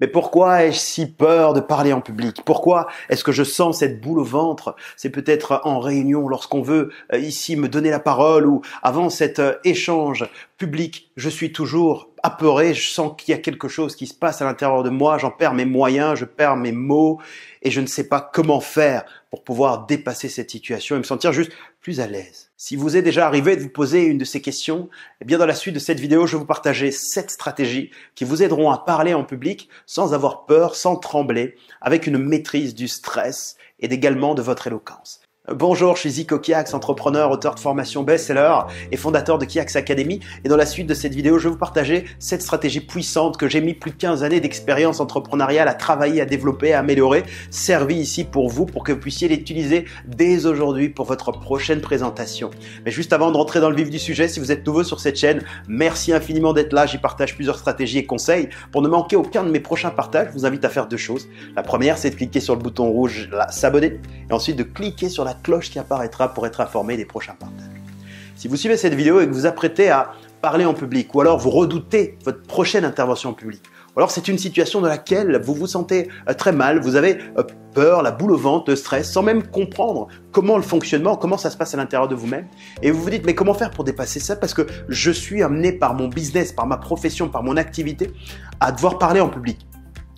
Mais pourquoi ai-je si peur de parler en public Pourquoi est-ce que je sens cette boule au ventre C'est peut-être en réunion lorsqu'on veut euh, ici me donner la parole ou avant cet euh, échange public, je suis toujours apeuré, je sens qu'il y a quelque chose qui se passe à l'intérieur de moi, j'en perds mes moyens, je perds mes mots, et je ne sais pas comment faire pour pouvoir dépasser cette situation et me sentir juste plus à l'aise. Si vous est déjà arrivé de vous poser une de ces questions, eh bien dans la suite de cette vidéo, je vais vous partager sept stratégies qui vous aideront à parler en public sans avoir peur, sans trembler, avec une maîtrise du stress et également de votre éloquence. Bonjour, je suis Zico Kiax, entrepreneur, auteur de formation best-seller et fondateur de Kiax Academy. Et dans la suite de cette vidéo, je vais vous partager cette stratégie puissante que j'ai mis plus de 15 années d'expérience entrepreneuriale à travailler, à développer, à améliorer, servie ici pour vous, pour que vous puissiez l'utiliser dès aujourd'hui pour votre prochaine présentation. Mais juste avant de rentrer dans le vif du sujet, si vous êtes nouveau sur cette chaîne, merci infiniment d'être là. J'y partage plusieurs stratégies et conseils. Pour ne manquer aucun de mes prochains partages, je vous invite à faire deux choses. La première, c'est de cliquer sur le bouton rouge, s'abonner, et ensuite de cliquer sur la cloche qui apparaîtra pour être informé des prochains partages. Si vous suivez cette vidéo et que vous apprêtez à parler en public, ou alors vous redoutez votre prochaine intervention publique, public, ou alors c'est une situation dans laquelle vous vous sentez euh, très mal, vous avez euh, peur, la boule au ventre, le stress, sans même comprendre comment le fonctionnement, comment ça se passe à l'intérieur de vous-même, et vous vous dites mais comment faire pour dépasser ça parce que je suis amené par mon business, par ma profession, par mon activité à devoir parler en public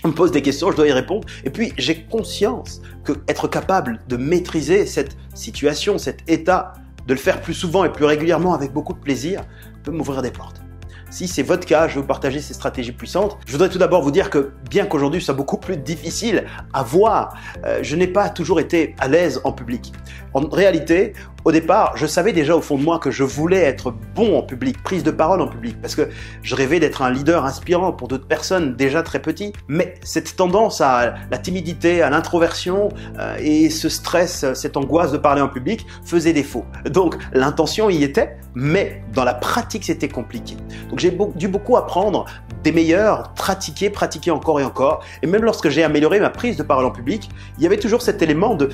on me pose des questions, je dois y répondre. Et puis, j'ai conscience que être capable de maîtriser cette situation, cet état, de le faire plus souvent et plus régulièrement avec beaucoup de plaisir, peut m'ouvrir des portes. Si c'est votre cas, je veux partager ces stratégies puissantes. Je voudrais tout d'abord vous dire que bien qu'aujourd'hui soit beaucoup plus difficile à voir, euh, je n'ai pas toujours été à l'aise en public. En réalité, au départ, je savais déjà au fond de moi que je voulais être bon en public, prise de parole en public, parce que je rêvais d'être un leader inspirant pour d'autres personnes déjà très petits. Mais cette tendance à la timidité, à l'introversion euh, et ce stress, cette angoisse de parler en public faisait défaut. Donc l'intention y était, mais dans la pratique, c'était compliqué j'ai dû beaucoup apprendre des meilleurs, pratiquer, pratiquer encore et encore. Et même lorsque j'ai amélioré ma prise de parole en public, il y avait toujours cet élément de,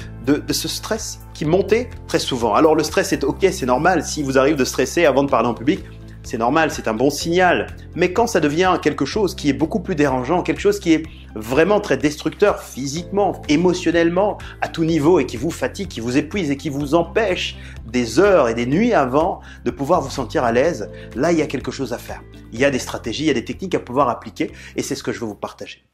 ce stress qui montait très souvent. Alors le stress est ok, c'est normal. Si vous arrive de stresser avant de parler en public, c'est normal, c'est un bon signal. Mais quand ça devient quelque chose qui est beaucoup plus dérangeant, quelque chose qui est vraiment très destructeur physiquement, émotionnellement, à tout niveau et qui vous fatigue, qui vous épuise et qui vous empêche des heures et des nuits avant de pouvoir vous sentir à l'aise, là il y a quelque chose à faire. Il y a des stratégies, il y a des techniques à pouvoir appliquer et c'est ce que je veux vous partager.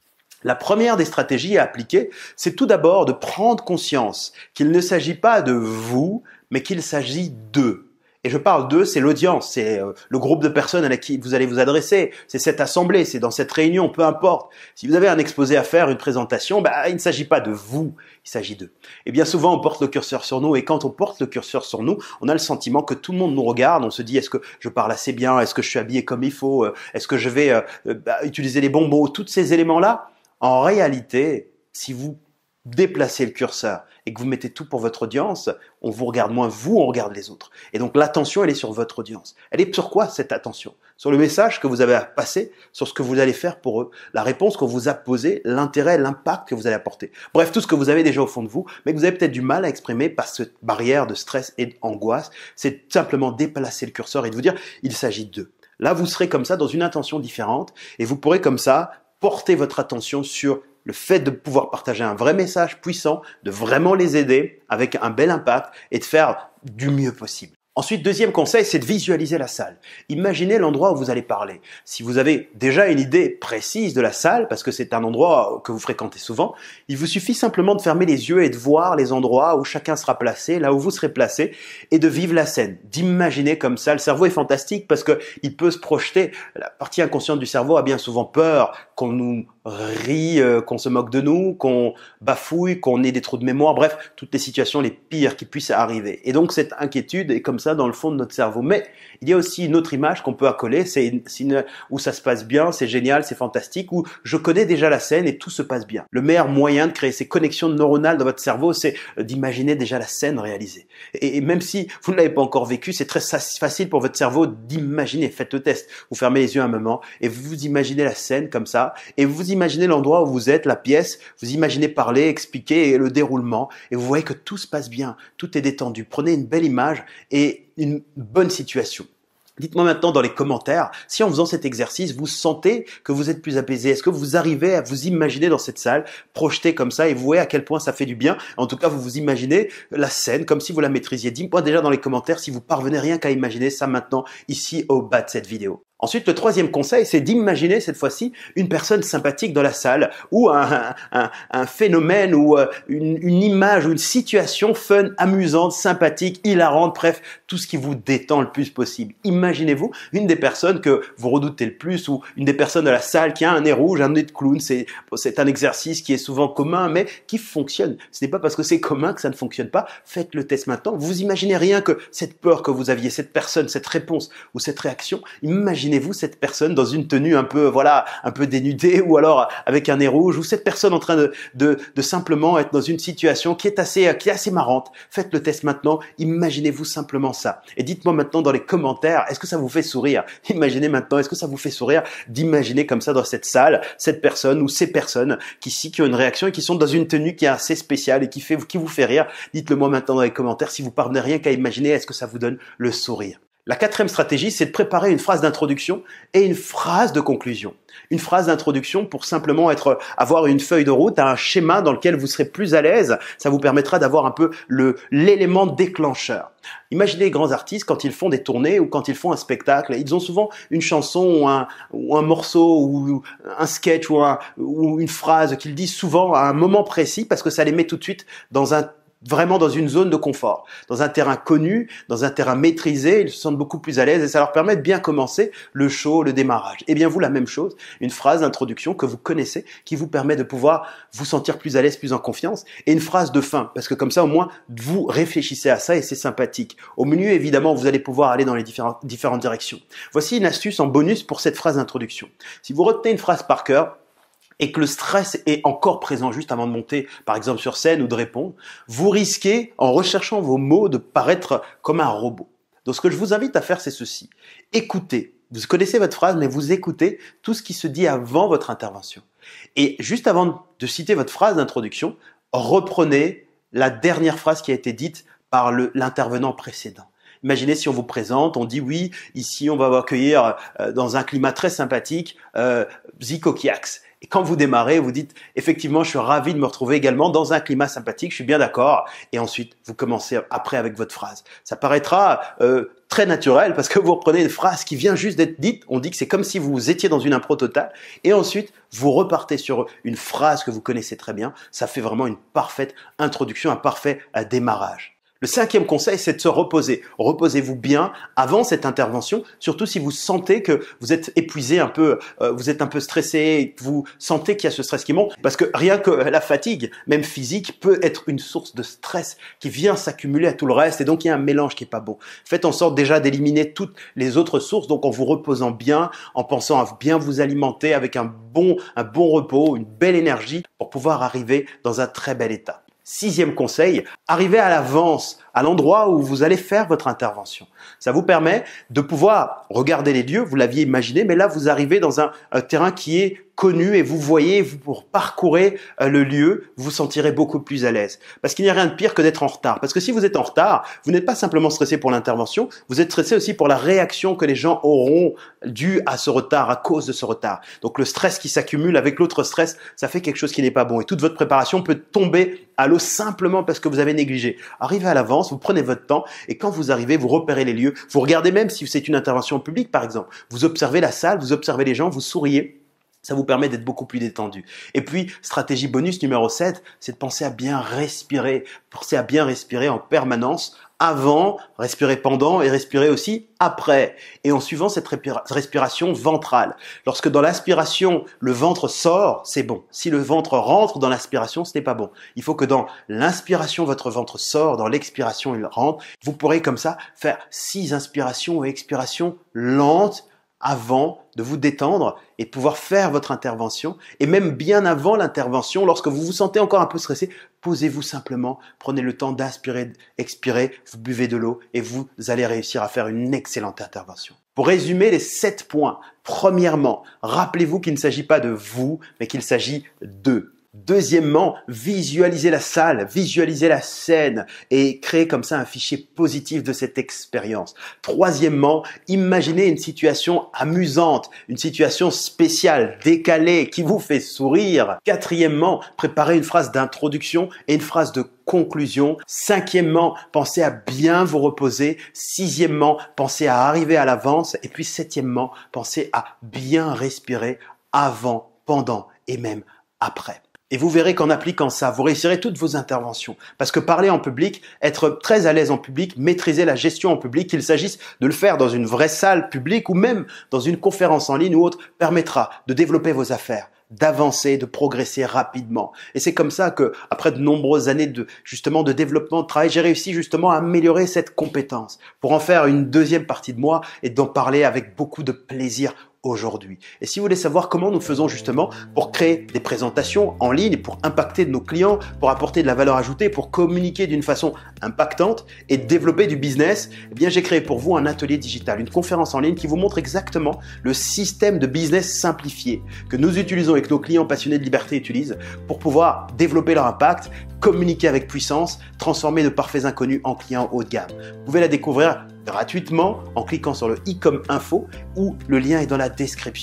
La première des stratégies à appliquer, c'est tout d'abord de prendre conscience qu'il ne s'agit pas de vous, mais qu'il s'agit d'eux. Et je parle d'eux, c'est l'audience, c'est euh, le groupe de personnes à qui vous allez vous adresser, c'est cette assemblée, c'est dans cette réunion, peu importe. Si vous avez un exposé à faire, une présentation, bah, il ne s'agit pas de vous, il s'agit d'eux. Et eh bien souvent, on porte le curseur sur nous, et quand on porte le curseur sur nous, on a le sentiment que tout le monde nous regarde, on se dit est-ce que je parle assez bien, est-ce que je suis habillé comme il faut, euh, est-ce que je vais euh, bah, utiliser les bons mots, tous ces éléments-là. En réalité, si vous déplacer le curseur et que vous mettez tout pour votre audience, on vous regarde moins vous, on regarde les autres. Et donc l'attention, elle est sur votre audience. Elle est sur quoi cette attention Sur le message que vous avez à passer, sur ce que vous allez faire pour eux, la réponse qu'on vous a posée, l'intérêt, l'impact que vous allez apporter. Bref, tout ce que vous avez déjà au fond de vous, mais que vous avez peut-être du mal à exprimer par cette barrière de stress et d'angoisse, c'est simplement déplacer le curseur et de vous dire, il s'agit d'eux. Là, vous serez comme ça dans une intention différente et vous pourrez comme ça porter votre attention sur le fait de pouvoir partager un vrai message puissant, de vraiment les aider avec un bel impact et de faire du mieux possible. Ensuite, deuxième conseil, c'est de visualiser la salle. Imaginez l'endroit où vous allez parler. Si vous avez déjà une idée précise de la salle, parce que c'est un endroit que vous fréquentez souvent, il vous suffit simplement de fermer les yeux et de voir les endroits où chacun sera placé, là où vous serez placé, et de vivre la scène, d'imaginer comme ça. Le cerveau est fantastique parce qu'il peut se projeter. La partie inconsciente du cerveau a bien souvent peur qu'on nous rit, euh, qu'on se moque de nous, qu'on bafouille, qu'on ait des trous de mémoire, bref, toutes les situations les pires qui puissent arriver. Et donc cette inquiétude est comme ça dans le fond de notre cerveau. Mais il y a aussi une autre image qu'on peut accoler, c'est une, où ça se passe bien, c'est génial, c'est fantastique, où je connais déjà la scène et tout se passe bien. Le meilleur moyen de créer ces connexions neuronales dans votre cerveau, c'est euh, d'imaginer déjà la scène réalisée. Et, même si vous ne l'avez pas encore vécu, c'est très facile pour votre cerveau d'imaginer. Faites le test. Vous fermez les yeux un moment et vous imaginez la scène comme ça et vous imaginez l'endroit où vous êtes, la pièce, vous imaginez parler, expliquer le déroulement, et vous voyez que tout se passe bien, tout est détendu. Prenez une belle image et une bonne situation. Dites-moi maintenant dans les commentaires si en faisant cet exercice, vous sentez que vous êtes plus apaisé. Est-ce que vous arrivez à vous imaginer dans cette salle, projeté comme ça et vous voyez à quel point ça fait du bien En tout cas, vous vous imaginez la scène comme si vous la maîtrisiez. Dites-moi déjà dans les commentaires si vous parvenez rien qu'à imaginer ça maintenant ici au bas de cette vidéo. Ensuite, le troisième conseil, c'est d'imaginer cette fois-ci une personne sympathique dans la salle ou un, phénomène ou euh, une, image ou une situation fun, amusante, sympathique, hilarante, bref, tout ce qui vous détend le plus possible. Imaginez-vous une des personnes que vous redoutez le plus ou une des personnes de la salle qui a un nez rouge, un nez de clown. C'est, c'est un exercice qui est souvent commun mais qui fonctionne. Ce n'est pas parce que c'est commun que ça ne fonctionne pas. Faites le test maintenant. Vous imaginez rien que cette peur que vous aviez, cette personne, cette réponse ou cette réaction. Imaginez imaginez-vous cette personne dans une tenue un peu, voilà, un peu dénudée ou alors avec un nez rouge ou cette personne en train de, de, simplement être dans une situation qui est assez, qui est assez marrante. Faites le test maintenant. Imaginez-vous simplement ça. Et dites-moi maintenant dans les commentaires, est-ce que ça vous fait sourire? Imaginez maintenant, est-ce que ça vous fait sourire d'imaginer comme ça dans cette salle, cette personne ou ces personnes qui, ici, qui ont une réaction et qui sont dans une tenue qui est assez spéciale et qui fait, qui vous fait rire? Dites-le moi maintenant dans les commentaires si vous parvenez rien qu'à imaginer, est-ce que ça vous donne le sourire? La quatrième stratégie, c'est de préparer une phrase d'introduction et une phrase de conclusion. Une phrase d'introduction pour simplement être, avoir une feuille de route, un schéma dans lequel vous serez plus à l'aise. Ça vous permettra d'avoir un peu le, l'élément déclencheur. Imaginez les grands artistes quand ils font des tournées ou quand ils font un spectacle. Ils ont souvent une chanson ou un, morceau ou un sketch ou une phrase qu'ils disent souvent à un moment précis parce que ça les met tout de suite dans un vraiment dans une zone de confort, dans un terrain connu, dans un terrain maîtrisé, ils se sentent beaucoup plus à l'aise et ça leur permet de bien commencer le show, le démarrage. Et eh bien vous, la même chose, une phrase d'introduction que vous connaissez qui vous permet de pouvoir vous sentir plus à l'aise, plus en confiance et une phrase de fin parce que comme ça au moins vous réfléchissez à ça et c'est sympathique. Au menu, évidemment, vous allez pouvoir aller dans les différentes, différentes directions. Voici une astuce en bonus pour cette phrase d'introduction. Si vous retenez une phrase par cœur, et que le stress est encore présent juste avant de monter, par exemple sur scène ou de répondre, vous risquez, en recherchant vos mots, de paraître comme un robot. Donc ce que je vous invite à faire, c'est ceci. Écoutez. Vous connaissez votre phrase, mais vous écoutez tout ce qui se dit avant votre intervention. Et juste avant de citer votre phrase d'introduction, reprenez la dernière phrase qui a été dite par l'intervenant précédent. Imaginez si on vous présente, on dit oui, ici on va vous accueillir euh, dans un climat très sympathique, euh, Zico Kiax. Et quand vous démarrez, vous dites effectivement, je suis ravi de me retrouver également dans un climat sympathique, je suis bien d'accord. Et ensuite, vous commencez après avec votre phrase. Ça paraîtra euh, très naturel parce que vous reprenez une phrase qui vient juste d'être dite. On dit que c'est comme si vous étiez dans une impro totale. Et ensuite, vous repartez sur une phrase que vous connaissez très bien. Ça fait vraiment une parfaite introduction, un parfait euh, démarrage. Le cinquième conseil, c'est de se reposer. Reposez-vous bien avant cette intervention, surtout si vous sentez que vous êtes épuisé un peu, euh, vous êtes un peu stressé, vous sentez qu'il y a ce stress qui monte, parce que rien que la fatigue, même physique, peut être une source de stress qui vient s'accumuler à tout le reste, et donc il y a un mélange qui est pas bon. Faites en sorte déjà d'éliminer toutes les autres sources, donc en vous reposant bien, en pensant à bien vous alimenter avec un bon, un bon repos, une belle énergie pour pouvoir arriver dans un très bel état. Sixième conseil, arriver à l'avance à l'endroit où vous allez faire votre intervention. Ça vous permet de pouvoir regarder les lieux, vous l'aviez imaginé, mais là vous arrivez dans un, terrain qui est connu et vous voyez, vous pour parcourez euh, le lieu, vous vous sentirez beaucoup plus à l'aise. Parce qu'il n'y a rien de pire que d'être en retard. Parce que si vous êtes en retard, vous n'êtes pas simplement stressé pour l'intervention, vous êtes stressé aussi pour la réaction que les gens auront due à ce retard, à cause de ce retard. Donc le stress qui s'accumule avec l'autre stress, ça fait quelque chose qui n'est pas bon. Et toute votre préparation peut tomber à l'eau simplement parce que vous avez négligé. Arrivez à l'avant, vous prenez votre temps et quand vous arrivez, vous repérez les lieux, vous regardez même si c'est une intervention publique par exemple, vous observez la salle, vous observez les gens, vous souriez ça vous permet d'être beaucoup plus détendu. Et puis, stratégie bonus numéro 7, c'est de penser à bien respirer. Pensez à bien respirer en permanence avant, respirer pendant et respirer aussi après. Et en suivant cette respiration ventrale. Lorsque dans l'inspiration, le ventre sort, c'est bon. Si le ventre rentre dans l'inspiration, ce n'est pas bon. Il faut que dans l'inspiration, votre ventre sort, dans l'expiration, il rentre. Vous pourrez comme ça faire six inspirations et expirations lentes avant de vous détendre et de pouvoir faire votre intervention. Et même bien avant l'intervention, lorsque vous vous sentez encore un peu stressé, posez-vous simplement, prenez le temps d'aspirer, expirer, vous buvez de l'eau et vous allez réussir à faire une excellente intervention. Pour résumer les sept points, premièrement, rappelez-vous qu'il ne s'agit pas de vous, mais qu'il s'agit d'eux. Deuxièmement, visualisez la salle, visualisez la scène et créez comme ça un fichier positif de cette expérience. Troisièmement, imaginez une situation amusante, une situation spéciale, décalée, qui vous fait sourire. Quatrièmement, préparez une phrase d'introduction et une phrase de conclusion. Cinquièmement, pensez à bien vous reposer. Sixièmement, pensez à arriver à l'avance. Et puis septièmement, pensez à bien respirer avant, pendant et même après. Et vous verrez qu'en appliquant ça, vous réussirez toutes vos interventions. Parce que parler en public, être très à l'aise en public, maîtriser la gestion en public, qu'il s'agisse de le faire dans une vraie salle publique ou même dans une conférence en ligne ou autre, permettra de développer vos affaires d'avancer, de progresser rapidement. Et c'est comme ça que, après de nombreuses années de, justement, de développement de travail, j'ai réussi justement à améliorer cette compétence pour en faire une deuxième partie de moi et d'en parler avec beaucoup de plaisir aujourd'hui. Et si vous voulez savoir comment nous faisons justement pour créer des présentations en ligne, pour impacter nos clients, pour apporter de la valeur ajoutée, pour communiquer d'une façon impactante et développer du business, eh bien j'ai créé pour vous un atelier digital, une conférence en ligne qui vous montre exactement le système de business simplifié que nous utilisons et que nos clients passionnés de liberté utilisent pour pouvoir développer leur impact, communiquer avec puissance, transformer de parfaits inconnus en clients haut de gamme. Vous pouvez la découvrir gratuitement en cliquant sur le i comme info où le lien est dans la description.